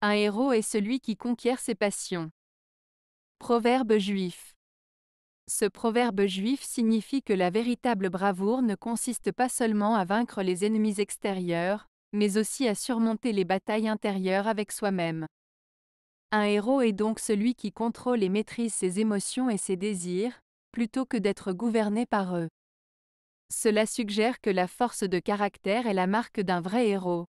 Un héros est celui qui conquiert ses passions. Proverbe juif. Ce proverbe juif signifie que la véritable bravoure ne consiste pas seulement à vaincre les ennemis extérieurs, mais aussi à surmonter les batailles intérieures avec soi-même. Un héros est donc celui qui contrôle et maîtrise ses émotions et ses désirs, plutôt que d'être gouverné par eux. Cela suggère que la force de caractère est la marque d'un vrai héros.